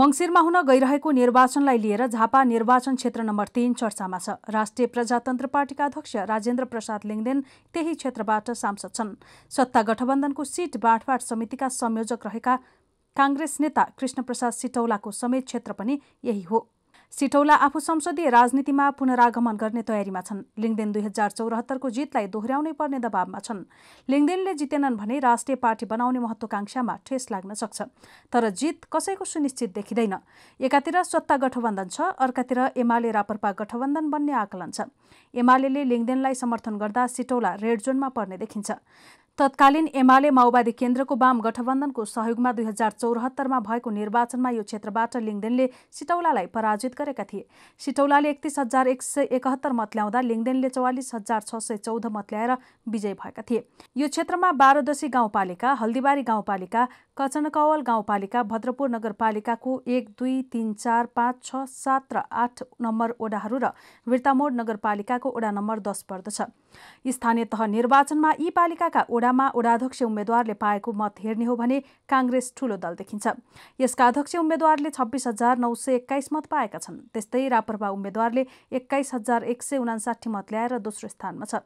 मङ्सिरमा हुन गइरहेको निर्वाचनलाई लिएर झापा निर्वाचन क्षेत्र नम्बर तीन चर्चामा छ राष्ट्रिय प्रजातन्त्र पार्टीका अध्यक्ष राजेन्द्र प्रसाद लिङदेन त्यही क्षेत्रबाट सांसद छन् सत्ता गठबन्धनको सिट बाँडफाँड समितिका संयोजक रहेका काङ्ग्रेस नेता कृष्णप्रसाद सिटौलाको समेत क्षेत्र पनि यही हो सिटौला आफू संसदीय राजनीतिमा पुनरागमन गर्ने तयारीमा छन् लिङदेन दुई हजार चौरात्तरको जितलाई दोहोऱ्याउनै पर्ने दबावमा छन् लिङदेनले जितेनन् भने राष्ट्रिय पार्टी बनाउने महत्वाकांक्षामा ठेस लाग्न सक्छ तर जित कसैको सुनिश्चित देखिँदैन एकातिर सत्ता गठबन्धन छ अर्कातिर एमाले रापरपा गठबन्धन बन्ने आकलन छ एमाले लिङदेनलाई समर्थन गर्दा सिटौला रेड जोनमा पर्ने देखिन्छ तत्कालीन एमाले माओवादी केन्द्रको वाम गठबन्धनको सहयोगमा दुई हजार चौहत्तरमा भएको निर्वाचनमा यो क्षेत्रबाट लिङ्गदेनले सिटौलालाई पराजित गरेका थिए सिटौलाले एकतिस हजार एक सय एकहत्तर मत ल्याउँदा लिङ्गदेनले चौवालिस हजार छ सय चौध मत ल्याएर विजय भएका थिए यो क्षेत्रमा बाह्रदशी गाउँपालिका हल्दीबारी गाउँपालिका कचनकौल गाउँपालिका भद्रपुर नगरपालिकाको एक दुई तिन चार पाँच छ सात र आठ नम्बर ओडाहरू र वीरतामोड नगरपालिकाको ओडा नम्बर दस पर्दछ स्थानीय तह निर्वाचनमा यी पालिकाका ओडामा ओडाध्यक्ष उम्मेद्वारले पाएको मत हेर्ने हो भने काङ्ग्रेस ठूलो दल देखिन्छ यसका अध्यक्ष उम्मेद्वारले छब्बिस हजार नौ सय एक्काइस मत पाएका छन् त्यस्तै रापरपा उम्मेद्वारले एक्काइस हजार एक सय उनासाठी मत ल्याएर दोस्रो स्थानमा छ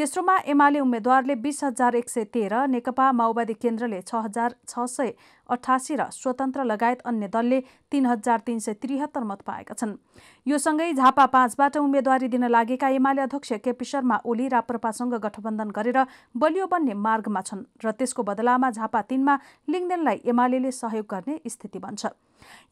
तेस्रोमा एमाले उम्मेद्वारले बिस हजार एक सय तेह्र नेकपा माओवादी केन्द्रले छ हजार छ सय अठासी र स्वतन्त्र लगायत अन्य दलले तीन हजार तीन सय त्रिहत्तर मत पाएका छन् यो सँगै झापा पाँचबाट उम्मेद्वारी दिन लागेका एमाले अध्यक्ष केपी शर्मा ओली राप्रपासँग गठबन्धन गरेर बलियो बन्ने मार्गमा छन् र त्यसको बदलामा झापा तीनमा लिङ्गदेनलाई एमाले सहयोग गर्ने स्थिति बन्छ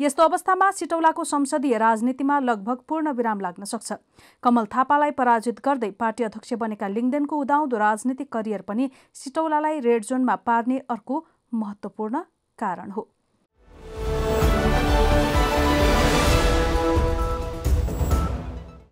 यस्तो अवस्थामा सिटौलाको संसदीय राजनीतिमा लगभग पूर्ण विराम लाग्न सक्छ कमल थापालाई पराजित गर्दै पार्टी अध्यक्ष बनेका लिङ्गदेनको उदाउँदो राजनीतिक करियर पनि सिटौलालाई रेड जोनमा पार्ने अर्को महत्वपूर्ण कारण हो